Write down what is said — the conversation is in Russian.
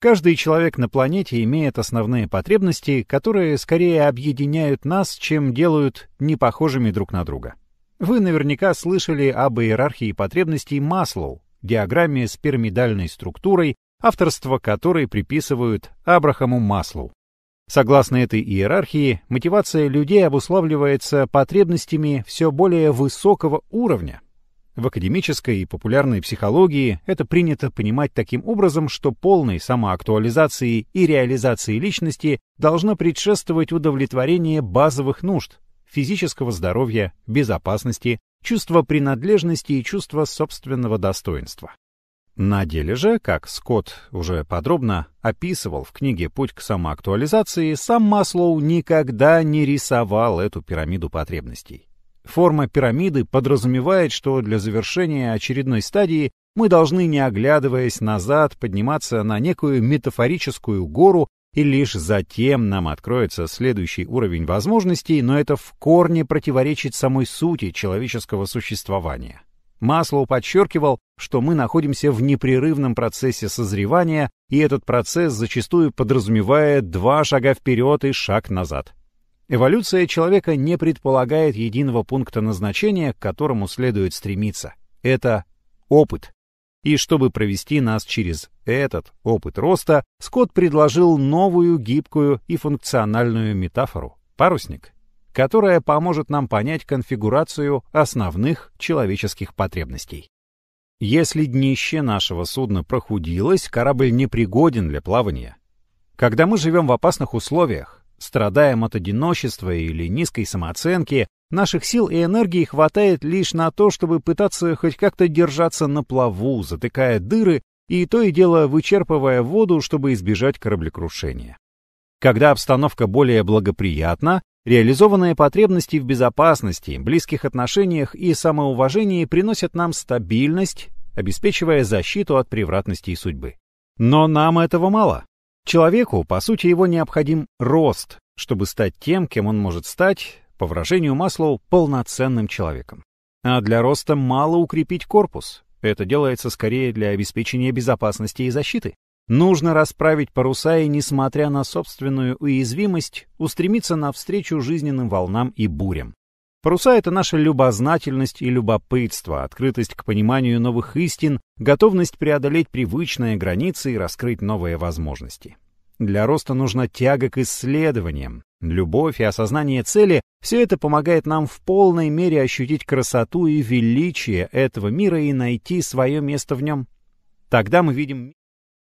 Каждый человек на планете имеет основные потребности, которые скорее объединяют нас, чем делают непохожими друг на друга. Вы наверняка слышали об иерархии потребностей Маслоу, диаграмме с пирамидальной структурой, авторство которой приписывают Абрахаму Маслоу. Согласно этой иерархии, мотивация людей обуславливается потребностями все более высокого уровня, в академической и популярной психологии это принято понимать таким образом, что полной самоактуализации и реализации личности должно предшествовать удовлетворение базовых нужд физического здоровья, безопасности, чувства принадлежности и чувства собственного достоинства. На деле же, как Скотт уже подробно описывал в книге «Путь к самоактуализации», сам Маслоу никогда не рисовал эту пирамиду потребностей. Форма пирамиды подразумевает, что для завершения очередной стадии мы должны, не оглядываясь назад, подниматься на некую метафорическую гору, и лишь затем нам откроется следующий уровень возможностей, но это в корне противоречит самой сути человеческого существования. Маслоу подчеркивал, что мы находимся в непрерывном процессе созревания, и этот процесс зачастую подразумевает два шага вперед и шаг назад. Эволюция человека не предполагает единого пункта назначения, к которому следует стремиться. Это опыт. И чтобы провести нас через этот опыт роста, Скотт предложил новую гибкую и функциональную метафору – парусник, которая поможет нам понять конфигурацию основных человеческих потребностей. Если днище нашего судна прохудилось, корабль непригоден для плавания. Когда мы живем в опасных условиях, Страдаем от одиночества или низкой самооценки, наших сил и энергии хватает лишь на то, чтобы пытаться хоть как-то держаться на плаву, затыкая дыры и то и дело вычерпывая воду, чтобы избежать кораблекрушения. Когда обстановка более благоприятна, реализованные потребности в безопасности, близких отношениях и самоуважении приносят нам стабильность, обеспечивая защиту от превратностей судьбы. Но нам этого мало. Человеку, по сути, его необходим рост, чтобы стать тем, кем он может стать, по выражению Маслоу, полноценным человеком. А для роста мало укрепить корпус. Это делается скорее для обеспечения безопасности и защиты. Нужно расправить паруса и, несмотря на собственную уязвимость, устремиться навстречу жизненным волнам и бурям. Паруса — это наша любознательность и любопытство, открытость к пониманию новых истин, готовность преодолеть привычные границы и раскрыть новые возможности. Для роста нужна тяга к исследованиям. Любовь и осознание цели — все это помогает нам в полной мере ощутить красоту и величие этого мира и найти свое место в нем. Тогда мы видим